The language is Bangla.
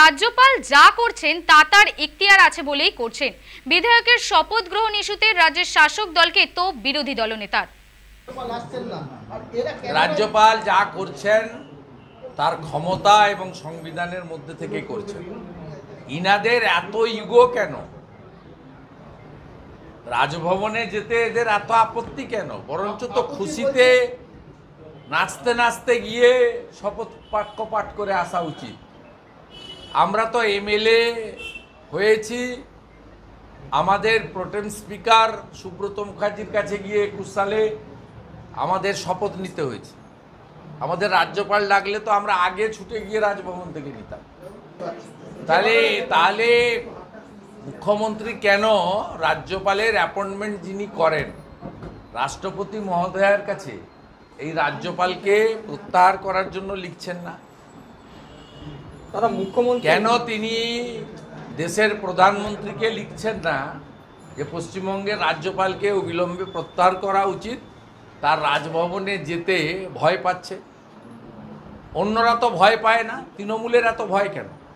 রাজ্যপাল যা করছেন তা তার ইখতিয়ার আছে বলেই করছেন বিধায়কের শপথ গ্রহণ ইস্যুতে রাজ্যের শাসক দলকে তো বিরোধী দলনেতার রাজ্যপাল যা করছেন তার ক্ষমতা এবং সংবিধানের মধ্যে থেকে করছেন ইনাদের এত ইগো কেন রাজভবনে যেতে এদের এত আপত্তি কেন বরঞ্চ তো খুশিতে নাচতে নাচতে গিয়ে শপথ বাক্য পাঠ করে আসা উচিত আমরা তো এমএলএ হয়েছি আমাদের প্রোটেম স্পিকার সুব্রত মুখার্জির কাছে গিয়ে একুশ সালে আমাদের শপথ নিতে হয়েছে আমাদের রাজ্যপাল ডাকলে তো আমরা আগে ছুটে গিয়ে রাজভবন থেকে নিতাম তাহলে তাহলে মুখ্যমন্ত্রী কেন রাজ্যপালের অ্যাপয়েন্টমেন্ট যিনি করেন রাষ্ট্রপতি মহোদয়ের কাছে এই রাজ্যপালকে প্রত্যাহার করার জন্য লিখছেন না তারা মুখ্যমন্ত্রী কেন তিনি দেশের প্রধানমন্ত্রীকে লিখছেন না যে পশ্চিমবঙ্গের রাজ্যপালকে অবিলম্বে প্রত্যাহার করা উচিত তার রাজভবনে যেতে ভয় পাচ্ছে অন্যরা তো ভয় পায় না তৃণমূলের এত ভয় কেন